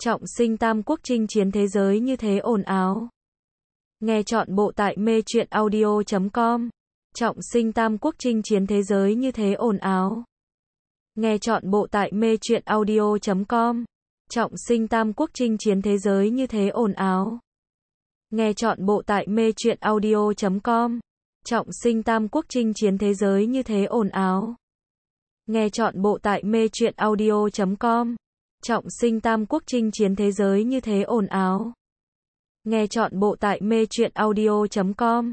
trọng sinh tam quốc chinh chiến thế giới như thế ồn áo Nghe chọn bộ tại mê truyện audio.com. Trọng sinh tam quốc chinh chiến thế giới như thế ồn áo Nghe chọn bộ tại mê truyện audio.com. Trọng sinh tam quốc chinh chiến thế giới như thế ồn áo Nghe chọn bộ tại mê truyện audio.com. Trọng sinh tam quốc chinh chiến thế giới như thế ồn áo Nghe chọn bộ tại mê truyện audio.com. Trọng sinh tam quốc chinh chiến thế giới như thế ồn áo Nghe chọn bộ tại mê truyện audio.com